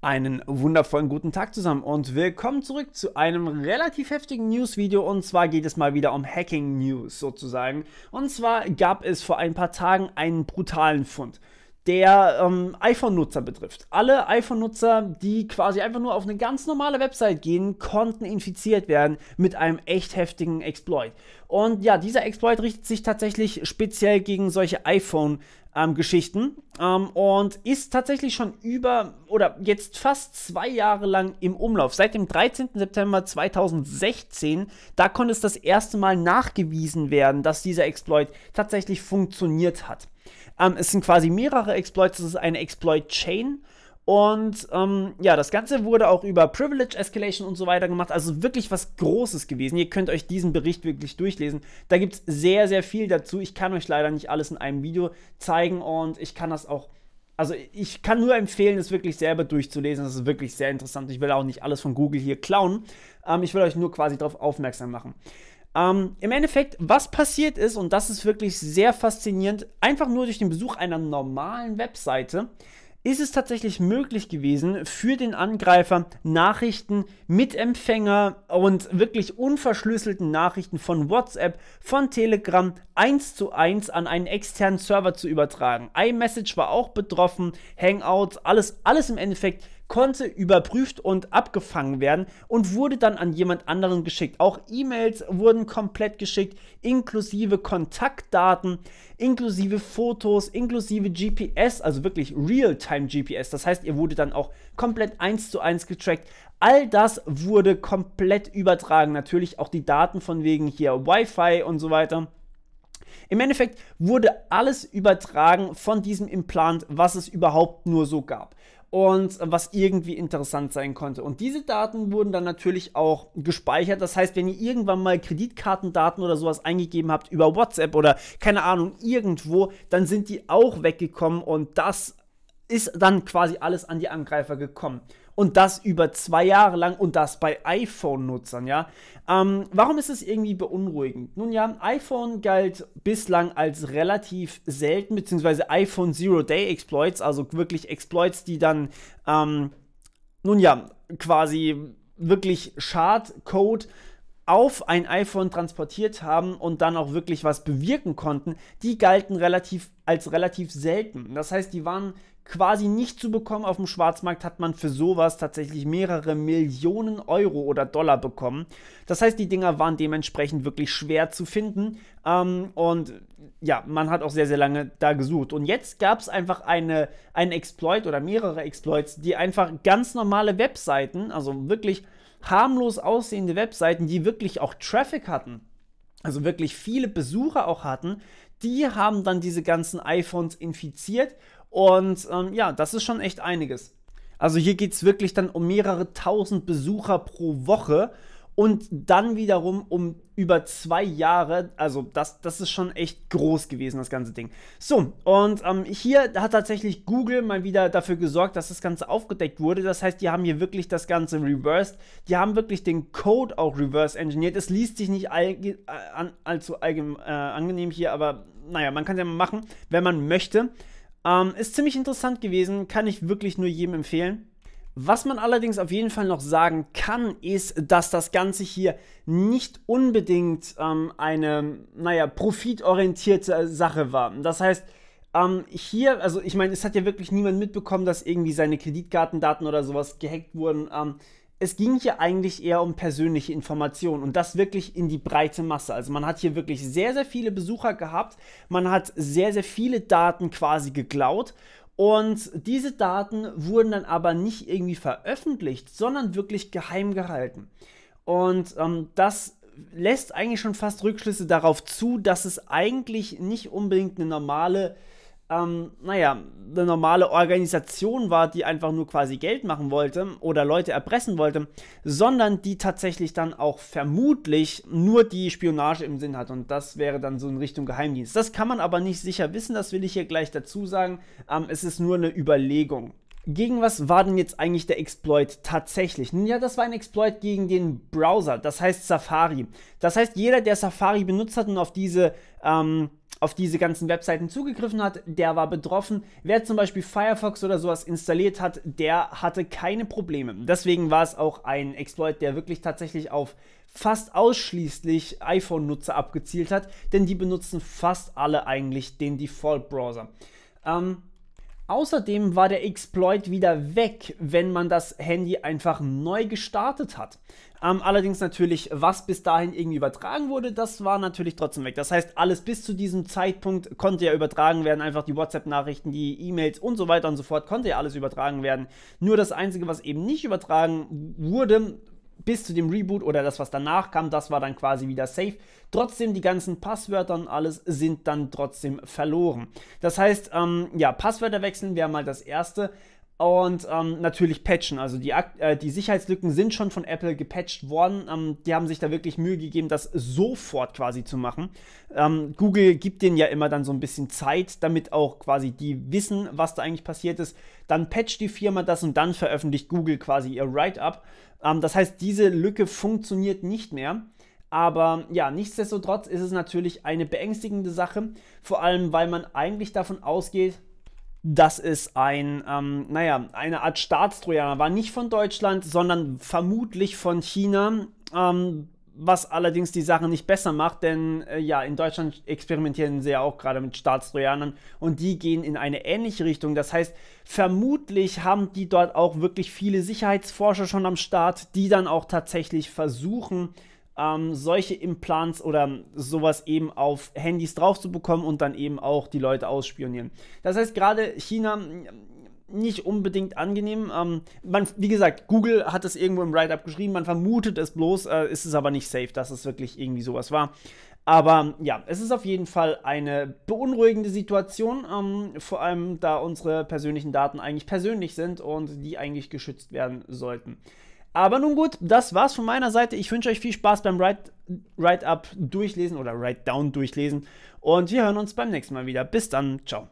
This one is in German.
Einen wundervollen guten Tag zusammen und willkommen zurück zu einem relativ heftigen News-Video und zwar geht es mal wieder um Hacking-News sozusagen. Und zwar gab es vor ein paar Tagen einen brutalen Fund, der ähm, iPhone-Nutzer betrifft. Alle iPhone-Nutzer, die quasi einfach nur auf eine ganz normale Website gehen, konnten infiziert werden mit einem echt heftigen Exploit. Und ja, dieser Exploit richtet sich tatsächlich speziell gegen solche iPhone-Nutzer ähm, Geschichten ähm, und ist tatsächlich schon über oder jetzt fast zwei Jahre lang im Umlauf. Seit dem 13. September 2016, da konnte es das erste Mal nachgewiesen werden, dass dieser Exploit tatsächlich funktioniert hat. Ähm, es sind quasi mehrere Exploits, es ist eine Exploit-Chain und ähm, ja, das Ganze wurde auch über Privilege Escalation und so weiter gemacht. Also wirklich was Großes gewesen. Ihr könnt euch diesen Bericht wirklich durchlesen. Da gibt es sehr, sehr viel dazu. Ich kann euch leider nicht alles in einem Video zeigen und ich kann das auch. Also ich kann nur empfehlen, es wirklich selber durchzulesen. Das ist wirklich sehr interessant. Ich will auch nicht alles von Google hier klauen. Ähm, ich will euch nur quasi darauf aufmerksam machen. Ähm, Im Endeffekt, was passiert ist, und das ist wirklich sehr faszinierend, einfach nur durch den Besuch einer normalen Webseite, ist es tatsächlich möglich gewesen, für den Angreifer Nachrichten mit Empfänger und wirklich unverschlüsselten Nachrichten von WhatsApp, von Telegram eins zu eins an einen externen Server zu übertragen. iMessage war auch betroffen, Hangouts, alles, alles im Endeffekt konnte überprüft und abgefangen werden und wurde dann an jemand anderen geschickt. Auch E-Mails wurden komplett geschickt, inklusive Kontaktdaten, inklusive Fotos, inklusive GPS, also wirklich Real-Time-GPS. Das heißt, ihr wurde dann auch komplett eins zu eins getrackt. All das wurde komplett übertragen. Natürlich auch die Daten von wegen hier Wi-Fi und so weiter. Im Endeffekt wurde alles übertragen von diesem Implant, was es überhaupt nur so gab und was irgendwie interessant sein konnte. Und diese Daten wurden dann natürlich auch gespeichert. Das heißt, wenn ihr irgendwann mal Kreditkartendaten oder sowas eingegeben habt über WhatsApp oder keine Ahnung, irgendwo, dann sind die auch weggekommen und das ist dann quasi alles an die Angreifer gekommen. Und das über zwei Jahre lang und das bei iPhone-Nutzern, ja. Ähm, warum ist es irgendwie beunruhigend? Nun ja, iPhone galt bislang als relativ selten, beziehungsweise iPhone Zero-Day-Exploits, also wirklich Exploits, die dann, ähm, nun ja, quasi wirklich Schadcode auf ein iPhone transportiert haben und dann auch wirklich was bewirken konnten, die galten relativ als relativ selten. Das heißt, die waren quasi nicht zu bekommen. Auf dem Schwarzmarkt hat man für sowas tatsächlich mehrere Millionen Euro oder Dollar bekommen. Das heißt, die Dinger waren dementsprechend wirklich schwer zu finden. Ähm, und ja, man hat auch sehr, sehr lange da gesucht. Und jetzt gab es einfach eine, einen Exploit oder mehrere Exploits, die einfach ganz normale Webseiten, also wirklich harmlos aussehende Webseiten, die wirklich auch Traffic hatten, also wirklich viele Besucher auch hatten, die haben dann diese ganzen iPhones infiziert und ähm, ja, das ist schon echt einiges. Also hier geht es wirklich dann um mehrere tausend Besucher pro Woche und dann wiederum um über zwei Jahre. Also das, das ist schon echt groß gewesen, das ganze Ding. So, und ähm, hier hat tatsächlich Google mal wieder dafür gesorgt, dass das Ganze aufgedeckt wurde. Das heißt, die haben hier wirklich das Ganze reversed. Die haben wirklich den Code auch reverse engineert. Es liest sich nicht allge äh, an, allzu allgemein, äh, angenehm hier, aber naja, man kann es ja mal machen, wenn man möchte. Ähm, ist ziemlich interessant gewesen, kann ich wirklich nur jedem empfehlen. Was man allerdings auf jeden Fall noch sagen kann, ist, dass das Ganze hier nicht unbedingt ähm, eine, naja, profitorientierte Sache war. Das heißt, ähm, hier, also ich meine, es hat ja wirklich niemand mitbekommen, dass irgendwie seine Kreditkartendaten oder sowas gehackt wurden. Ähm, es ging hier eigentlich eher um persönliche Informationen und das wirklich in die breite Masse. Also man hat hier wirklich sehr, sehr viele Besucher gehabt, man hat sehr, sehr viele Daten quasi geklaut und diese Daten wurden dann aber nicht irgendwie veröffentlicht, sondern wirklich geheim gehalten. Und ähm, das lässt eigentlich schon fast Rückschlüsse darauf zu, dass es eigentlich nicht unbedingt eine normale ähm, naja, eine normale Organisation war, die einfach nur quasi Geld machen wollte oder Leute erpressen wollte, sondern die tatsächlich dann auch vermutlich nur die Spionage im Sinn hat. Und das wäre dann so in Richtung Geheimdienst. Das kann man aber nicht sicher wissen, das will ich hier gleich dazu sagen. Ähm, es ist nur eine Überlegung. Gegen was war denn jetzt eigentlich der Exploit tatsächlich? Nun ja, das war ein Exploit gegen den Browser, das heißt Safari. Das heißt, jeder, der Safari benutzt hat und auf diese ähm, auf diese ganzen Webseiten zugegriffen hat, der war betroffen. Wer zum Beispiel Firefox oder sowas installiert hat, der hatte keine Probleme. Deswegen war es auch ein Exploit, der wirklich tatsächlich auf fast ausschließlich iPhone-Nutzer abgezielt hat, denn die benutzen fast alle eigentlich den Default-Browser. Ähm, Außerdem war der Exploit wieder weg, wenn man das Handy einfach neu gestartet hat. Ähm, allerdings natürlich, was bis dahin irgendwie übertragen wurde, das war natürlich trotzdem weg. Das heißt, alles bis zu diesem Zeitpunkt konnte ja übertragen werden. Einfach die WhatsApp-Nachrichten, die E-Mails und so weiter und so fort konnte ja alles übertragen werden. Nur das Einzige, was eben nicht übertragen wurde, bis zu dem Reboot oder das, was danach kam, das war dann quasi wieder safe. Trotzdem, die ganzen Passwörter und alles sind dann trotzdem verloren. Das heißt, ähm, ja, Passwörter wechseln wäre mal das Erste und ähm, natürlich patchen. Also die, äh, die Sicherheitslücken sind schon von Apple gepatcht worden. Ähm, die haben sich da wirklich Mühe gegeben, das sofort quasi zu machen. Ähm, Google gibt denen ja immer dann so ein bisschen Zeit, damit auch quasi die wissen, was da eigentlich passiert ist. Dann patcht die Firma das und dann veröffentlicht Google quasi ihr Write-up. Ähm, das heißt, diese Lücke funktioniert nicht mehr. Aber ja, nichtsdestotrotz ist es natürlich eine beängstigende Sache, vor allem weil man eigentlich davon ausgeht, das ist ein, ähm, naja, eine Art Staatstrojaner. War nicht von Deutschland, sondern vermutlich von China. Ähm, was allerdings die Sache nicht besser macht, denn äh, ja, in Deutschland experimentieren sie ja auch gerade mit Staatstrojanern und die gehen in eine ähnliche Richtung. Das heißt, vermutlich haben die dort auch wirklich viele Sicherheitsforscher schon am Start, die dann auch tatsächlich versuchen, ähm, solche Implants oder sowas eben auf Handys drauf zu bekommen und dann eben auch die Leute ausspionieren. Das heißt, gerade China mm, nicht unbedingt angenehm. Ähm, man, wie gesagt, Google hat es irgendwo im Write-Up geschrieben, man vermutet es bloß, äh, ist es aber nicht safe, dass es wirklich irgendwie sowas war. Aber ja, es ist auf jeden Fall eine beunruhigende Situation, ähm, vor allem da unsere persönlichen Daten eigentlich persönlich sind und die eigentlich geschützt werden sollten. Aber nun gut, das war's von meiner Seite. Ich wünsche euch viel Spaß beim Write-Up durchlesen oder Write-Down durchlesen. Und wir hören uns beim nächsten Mal wieder. Bis dann. Ciao.